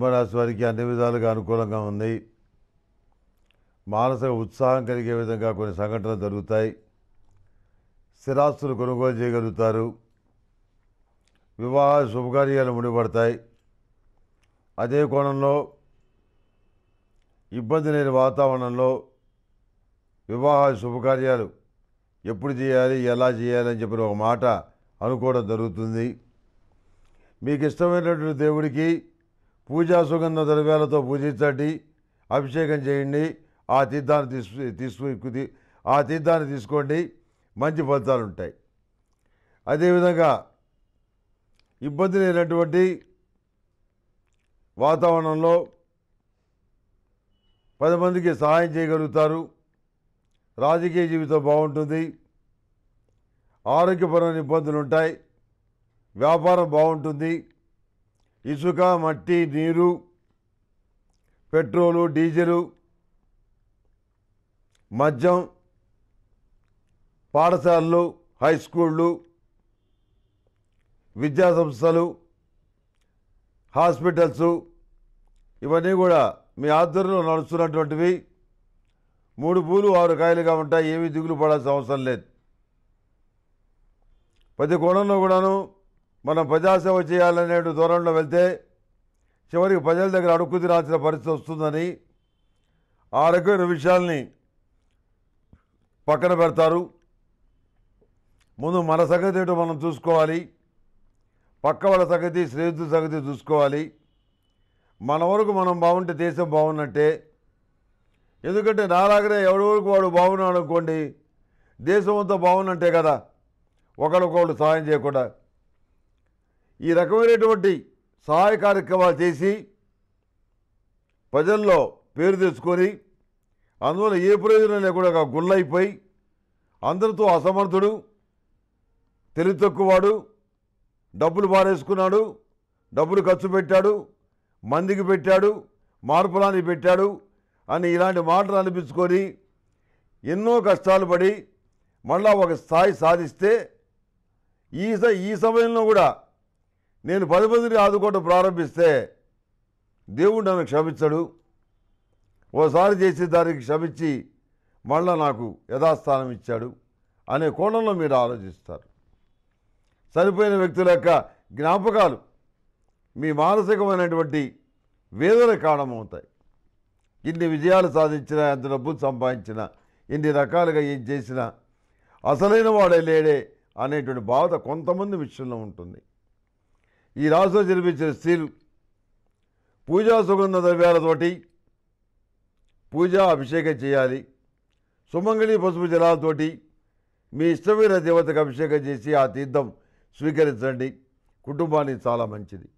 కుంభరాశి వారికి అన్ని విధాలుగా అనుకూలంగా ఉంది మానసిక ఉత్సాహం కలిగే విధంగా కొన్ని సంఘటనలు జరుగుతాయి స్థిరాస్తులు కొనుగోలు చేయగలుగుతారు వివాహ శుభకార్యాలు ముడిపడతాయి అదే కోణంలో ఇబ్బంది లేని వాతావరణంలో వివాహ శుభకార్యాలు ఎప్పుడు చేయాలి ఎలా చేయాలి అని చెప్పిన ఒక మాట అనుకోవడం జరుగుతుంది మీకు ఇష్టమైనటువంటి దేవుడికి పూజా సుగంధ ద్రవ్యాలతో పూజించండి అభిషేకం చేయండి ఆ తీర్థాన్ని తీసుకు ఆ తీర్థాన్ని తీసుకోండి మంచి ఫలితాలు ఉంటాయి అదేవిధంగా ఇబ్బంది లేనటువంటి వాతావరణంలో పది మందికి సహాయం చేయగలుగుతారు రాజకీయ జీవితం బాగుంటుంది ఆరోగ్యపరమైన ఇబ్బందులు ఉంటాయి వ్యాపారం బాగుంటుంది ఇసుక మట్టి నీరు పెట్రోలు డీజిలు మద్యం పాఠశాలలు హై స్కూళ్ళు విద్యాసంస్థలు హాస్పిటల్స్ ఇవన్నీ కూడా మీ ఆధ్వర్యంలో నడుస్తున్నటువంటివి మూడు పూలు ఆరు కాయలుగా ఉంటాయి ఏమీ దిగులు పడాల్సిన అవసరం లేదు ప్రతి కోణంలో కూడాను మనం ప్రజాసేవ చేయాలనే దూరంలో వెళ్తే చివరికి ప్రజల దగ్గర అడుక్కు తిరాల్సిన పరిస్థితి వస్తుందని ఆ రకమైన విషయాల్ని పక్కన పెడతారు ముందు మన సంగతి ఏంటో మనం చూసుకోవాలి పక్క వాళ్ళ సగతి స్నేహితుల సగతి చూసుకోవాలి మన వరకు మనం బాగుంటే దేశం బాగున్నట్టే ఎందుకంటే నాలాగనే ఎవరి వరకు వాడు బాగున్నాడు అనుకోండి దేశం అంతా బాగున్నట్టే కదా ఒకరికొకరు సహాయం చేయకుండా ఈ రకమైనటువంటి సహాయ కార్యక్రమాలు చేసి ప్రజల్లో పేరు తెచ్చుకొని అందువల్ల ఏ ప్రయోజనం లేకుండా గుళ్ళైపోయి అందరితో అసమర్థుడు తెలివి తక్కువవాడు డబ్బులు పారేసుకున్నాడు డబ్బులు ఖర్చు పెట్టాడు మందికి పెట్టాడు మార్పులానికి పెట్టాడు అని ఇలాంటి మాటలు అనిపించుకొని ఎన్నో కష్టాలు పడి మళ్ళా ఒక స్థాయి సాధిస్తే ఈ ఈ సమయంలో కూడా నేను పది మందిని ఆదుకోవడం ప్రారంభిస్తే దేవుడు నన్ను క్షమించడు ఓసారి చేసి దానికి క్షమించి మళ్ళా నాకు యథాస్థానం ఇచ్చాడు అనే కోణంలో మీరు ఆలోచిస్తారు చనిపోయిన వ్యక్తుల యొక్క జ్ఞాపకాలు మీ మానసికమైనటువంటి వేదన కారణమవుతాయి ఇన్ని విజయాలు సాధించినా ఎంత డబ్బు సంపాదించిన ఇన్ని రకాలుగా ఏం చేసినా అసలైన వాడే లేడే అనేటువంటి బాధ కొంతమంది విషయంలో ఉంటుంది ఈ రాశిలో జన్మించిన స్త్రీలు పూజా సుగంధ ద్రవ్యాలతోటి పూజా అభిషేకం చేయాలి సుమంగళి పసుపు జలాలతోటి మీ ఇష్టమైన దేవతకు అభిషేకం చేసి ఆ తీర్థం స్వీకరించండి కుటుంబానికి చాలా మంచిది